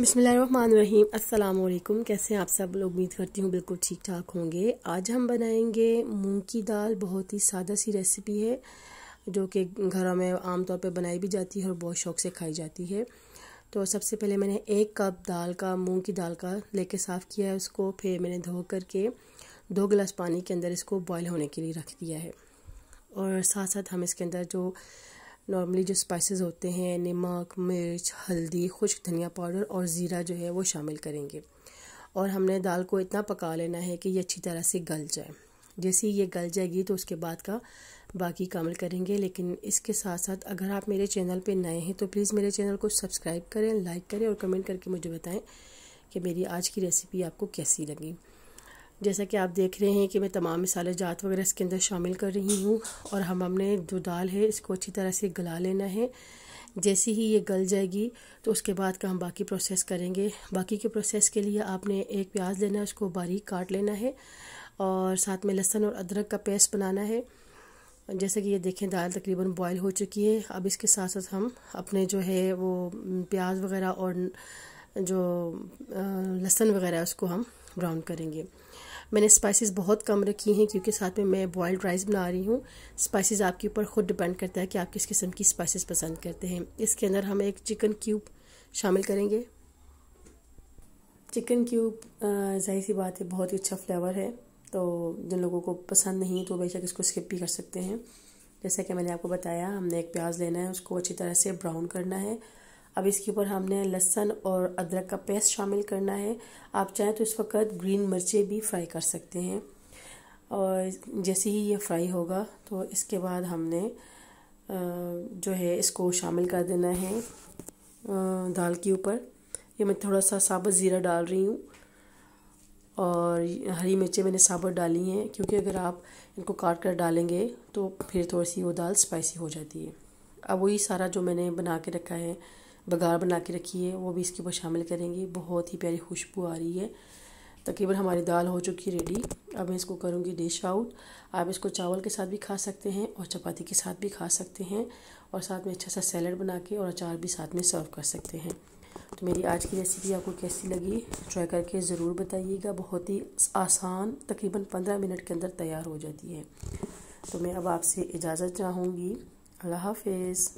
बिसमीम अल्लाम कैसे हैं आप सब लोग उम्मीद करती हूँ बिल्कुल ठीक ठाक होंगे आज हम बनाएंगे मूंग की दाल बहुत ही सादा सी रेसिपी है जो कि घरों में आमतौर पर बनाई भी जाती है और बहुत शौक से खाई जाती है तो सबसे पहले मैंने एक कप दाल का मूंग की दाल का लेके साफ़ किया है उसको फिर मैंने धो करके दो गिलास पानी के अंदर इसको बॉयल होने के लिए रख दिया है और साथ साथ हम इसके अंदर जो नॉर्मली जो स्पाइसेस होते हैं नमक मिर्च हल्दी खुश्क धनिया पाउडर और ज़ीरा जो है वो शामिल करेंगे और हमने दाल को इतना पका लेना है कि ये अच्छी तरह से गल जाए जैसे ही ये गल जाएगी तो उसके बाद का बाकी कामल करेंगे लेकिन इसके साथ साथ अगर आप मेरे चैनल पे नए हैं तो प्लीज़ मेरे चैनल को सब्सक्राइब करें लाइक करें और कमेंट करके मुझे बताएं कि मेरी आज की रेसिपी आपको कैसी लगी जैसा कि आप देख रहे हैं कि मैं तमाम मिसाले जात वगैरह इसके अंदर शामिल कर रही हूँ और हम हमने जो दाल है इसको अच्छी तरह से गला लेना है जैसे ही ये गल जाएगी तो उसके बाद का हम बाकी प्रोसेस करेंगे बाकी के प्रोसेस के लिए आपने एक प्याज लेना है उसको बारीक काट लेना है और साथ में लहसुन और अदरक का पेस्ट बनाना है जैसे कि ये देखें दाल तकरीबन बॉयल हो चुकी है अब इसके साथ साथ हम अपने जो है वो प्याज वगैरह और जो लहसुन वगैरह उसको हम ब्राउन करेंगे मैंने स्पाइसेस बहुत कम रखी हैं क्योंकि साथ में मैं बॉयल्ड राइस बना रही हूँ स्पाइसेस आपके ऊपर खुद डिपेंड करता है कि आप किस किस्म की स्पाइसेस पसंद करते हैं इसके अंदर हम एक चिकन क्यूब शामिल करेंगे चिकन क्यूब जाहिर सी बात है बहुत ही अच्छा फ्लेवर है तो जिन लोगों को पसंद नहीं तो बेशक इसको स्किप भी कर सकते हैं जैसा कि मैंने आपको बताया हमने एक प्याज लेना है उसको अच्छी तरह से ब्राउन करना है अब इसके ऊपर हमने लहसन और अदरक का पेस्ट शामिल करना है आप चाहें तो इस वक्त ग्रीन मिर्चें भी फ्राई कर सकते हैं और जैसे ही ये फ्राई होगा तो इसके बाद हमने जो है इसको शामिल कर देना है दाल के ऊपर ये मैं थोड़ा सा साबुत ज़ीरा डाल रही हूँ और हरी मिर्चें मैंने साबुत डाली हैं क्योंकि अगर आप इनको काट कर डालेंगे तो फिर थोड़ी सी वो दाल स्पाइसी हो जाती है अब वही सारा जो मैंने बना के रखा है बघार बना के रखी है वो भी इसके ऊपर शामिल करेंगे बहुत ही प्यारी खुशबू आ रही है तकरीबन हमारी दाल हो चुकी है रेडी अब मैं इसको करूँगी डिश आउट आप इसको चावल के साथ भी खा सकते हैं और चपाती के साथ भी खा सकते हैं और साथ में अच्छा सा सैलड बना के और अचार भी साथ में सर्व कर सकते हैं तो मेरी आज की रेसिपी आपको कैसी लगी ट्राई करके ज़रूर बताइएगा बहुत ही आसान तकरीबन पंद्रह मिनट के अंदर तैयार हो जाती है तो मैं अब आपसे इजाज़त चाहूँगी अल्लाह हाफिज़